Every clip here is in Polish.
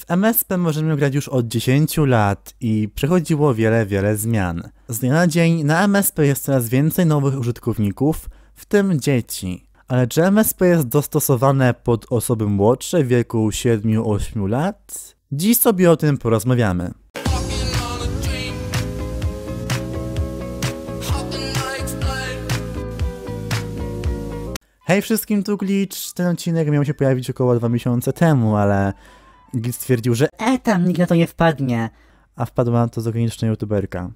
W MSP możemy grać już od 10 lat i przechodziło wiele, wiele zmian. Z dnia na dzień na MSP jest coraz więcej nowych użytkowników, w tym dzieci. Ale czy MSP jest dostosowane pod osoby młodsze w wieku 7-8 lat? Dziś sobie o tym porozmawiamy. Hej wszystkim, tu Glitch. Ten odcinek miał się pojawić około 2 miesiące temu, ale Git stwierdził, że e, tam nikt na to nie wpadnie, a wpadła to zagraniczna youtuberka.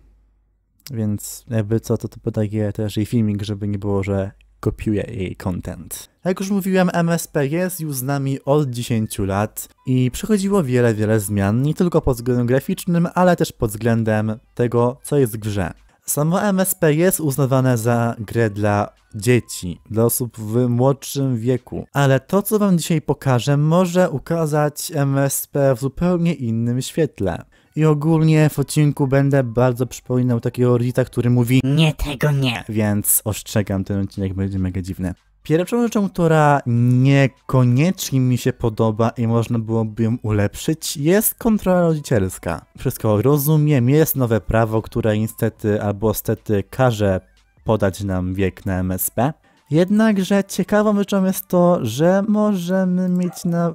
Więc jakby co, to, to podaje też jej filmik, żeby nie było, że kopiuje jej content. Jak już mówiłem, MSP jest już z nami od 10 lat i przechodziło wiele, wiele zmian, nie tylko pod względem graficznym, ale też pod względem tego, co jest w grze. Samo MSP jest uznawane za grę dla dzieci, dla osób w młodszym wieku. Ale to, co wam dzisiaj pokażę, może ukazać MSP w zupełnie innym świetle. I ogólnie w odcinku będę bardzo przypominał takiego Rita, który mówi Nie tego nie, więc ostrzegam, ten odcinek będzie mega dziwny. Pierwszą rzeczą, która niekoniecznie mi się podoba i można byłoby ją ulepszyć, jest kontrola rodzicielska. Wszystko rozumiem, jest nowe prawo, które niestety albo stety każe podać nam wiek na MSP. Jednakże ciekawą rzeczą jest to, że możemy mieć na...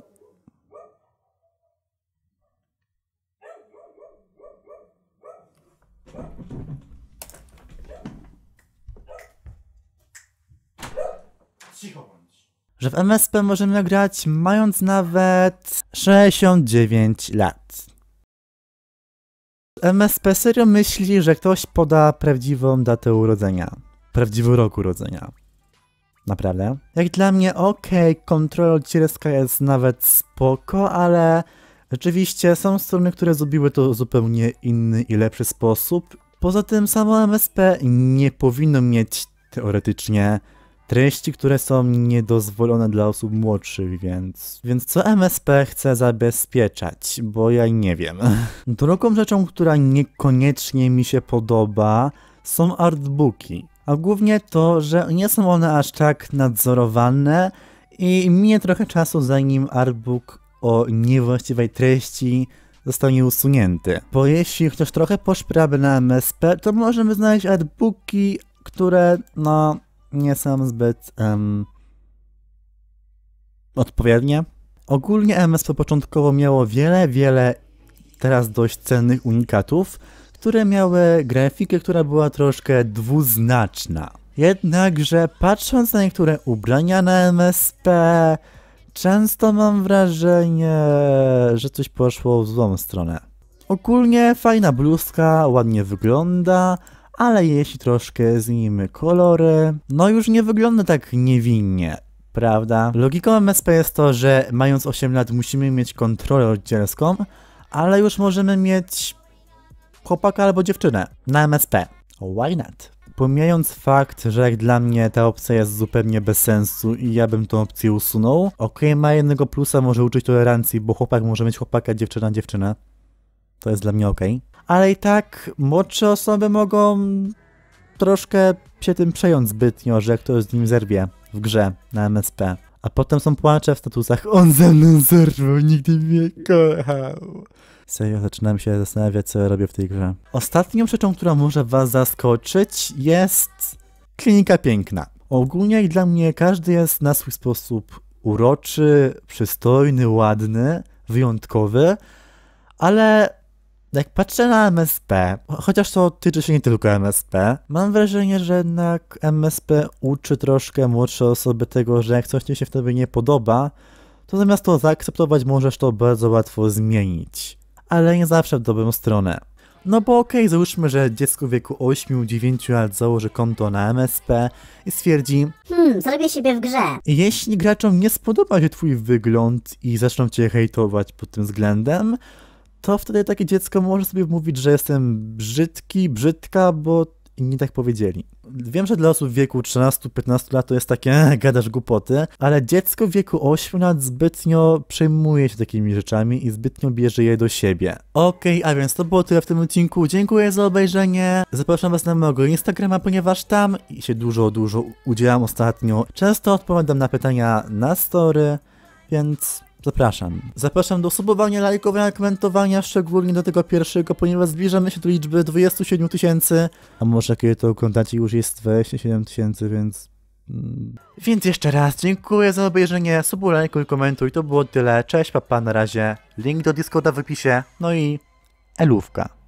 że w MSP możemy grać mając nawet 69 lat. MSP serio myśli, że ktoś poda prawdziwą datę urodzenia. Prawdziwy rok urodzenia. Naprawdę? Jak dla mnie okej, okay, kontrola odcielska jest nawet spoko, ale rzeczywiście są strony, które zrobiły to zupełnie inny i lepszy sposób. Poza tym samo MSP nie powinno mieć teoretycznie treści, które są niedozwolone dla osób młodszych, więc... Więc co MSP chce zabezpieczać? Bo ja nie wiem. Drugą rzeczą, która niekoniecznie mi się podoba, są artbooki. A głównie to, że nie są one aż tak nadzorowane i minie trochę czasu zanim artbook o niewłaściwej treści zostanie usunięty. Bo jeśli ktoś trochę poszprawy na MSP, to możemy znaleźć artbooki, które no nie są zbyt um, odpowiednie. Ogólnie MSP początkowo miało wiele, wiele teraz dość cennych unikatów, które miały grafikę, która była troszkę dwuznaczna. Jednakże patrząc na niektóre ubrania na MSP, często mam wrażenie, że coś poszło w złą stronę. Ogólnie fajna bluzka, ładnie wygląda, ale jeśli troszkę zmienimy kolory, no już nie wygląda tak niewinnie prawda? Logiką MSP jest to, że mając 8 lat musimy mieć kontrolę rodzicielską, ale już możemy mieć chłopaka albo dziewczynę na MSP. Why not? Pomijając fakt, że jak dla mnie ta opcja jest zupełnie bez sensu i ja bym tą opcję usunął, ok, ma jednego plusa, może uczyć tolerancji, bo chłopak może mieć chłopaka, dziewczyna, dziewczynę. To jest dla mnie ok ale i tak młodsze osoby mogą troszkę się tym przejąć zbytnio, że ktoś z nim zerwie w grze na MSP. A potem są płacze w statusach On ze mną zerwał, nigdy mnie kochał. Serio, zaczynam się zastanawiać, co robię w tej grze. Ostatnią rzeczą, która może was zaskoczyć jest... Klinika piękna. Ogólnie i dla mnie każdy jest na swój sposób uroczy, przystojny, ładny, wyjątkowy, ale jak patrzę na MSP, chociaż to tyczy się nie tylko MSP, mam wrażenie, że jednak MSP uczy troszkę młodsze osoby tego, że jak coś ci się w tobie nie podoba, to zamiast to zaakceptować możesz to bardzo łatwo zmienić. Ale nie zawsze w dobrą stronę. No bo okej, okay, załóżmy, że dziecko w wieku 8-9 lat założy konto na MSP i stwierdzi Hmm, zrobię siebie w grze. Jeśli graczom nie spodoba się twój wygląd i zaczną cię hejtować pod tym względem, to wtedy takie dziecko może sobie mówić, że jestem brzydki, brzydka, bo inni tak powiedzieli. Wiem, że dla osób w wieku 13-15 lat to jest takie, gadasz głupoty, ale dziecko w wieku 8 lat zbytnio przejmuje się takimi rzeczami i zbytnio bierze je do siebie. Okej, okay, a więc to było tyle w tym odcinku. Dziękuję za obejrzenie. Zapraszam Was na mojego Instagrama, ponieważ tam się dużo, dużo udzielam ostatnio. Często odpowiadam na pytania na story, więc Zapraszam. Zapraszam do subowania, lajkowania, komentowania, szczególnie do tego pierwszego, ponieważ zbliżamy się do liczby 27 tysięcy, a może kiedy to oglądacie już jest 27 tysięcy, więc... Mm. Więc jeszcze raz dziękuję za obejrzenie, subuj, lajkuj, komentuj, to było tyle, cześć, papa, na razie, link do Discorda w opisie, no i elówka.